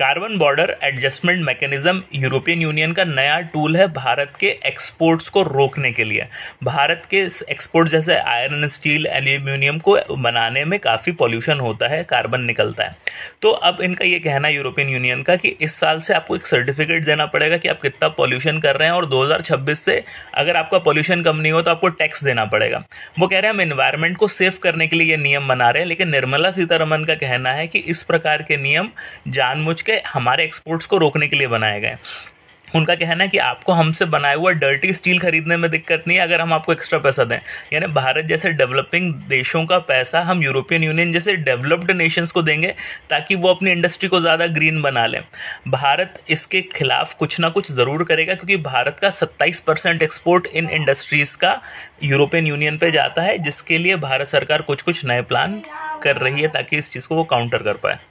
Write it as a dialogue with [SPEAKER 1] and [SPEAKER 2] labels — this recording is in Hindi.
[SPEAKER 1] carbon border adjustment mechanism European Union का नया टूल है भारत के एक्सपोर्ट्स को रोकने के लिए भारत के एक्सपोर्ट जैसे आयरन स्टील एल्यूमिनियम को बनाने में काफ़ी पॉल्यूशन होता है कार्बन निकलता है तो अब इनका ये कहना यूरोपियन यूनियन का कि इस साल से आपको एक सर्टिफिकेट देना पड़ेगा कि आप कितना पॉल्यूशन कर रहे हैं और 2026 से अगर आपका पॉल्यूशन कम नहीं हो तो आपको टैक्स देना पड़ेगा वो कह रहे हैं हम इन्वायरमेंट को सेफ करने के लिए ये नियम बना रहे हैं लेकिन निर्मला सीतारमन का कहना है कि इस प्रकार के नियम जानबूझ के हमारे एक्सपोर्ट्स को रोकने के लिए बनाए गए उनका कहना है कि आपको हमसे बनाया हुआ डर्टी स्टील खरीदने में दिक्कत नहीं है अगर हम आपको एक्स्ट्रा पैसा दें यानी भारत जैसे डेवलपिंग देशों का पैसा हम यूरोपियन यूनियन जैसे डेवलप्ड नेशंस को देंगे ताकि वो अपनी इंडस्ट्री को ज़्यादा ग्रीन बना लें भारत इसके खिलाफ कुछ ना कुछ ज़रूर करेगा क्योंकि भारत का सत्ताईस एक्सपोर्ट इन इंडस्ट्रीज़ का यूरोपियन यूनियन पर जाता है जिसके लिए भारत सरकार कुछ कुछ नए प्लान कर रही है ताकि इस चीज़ को वो काउंटर कर पाए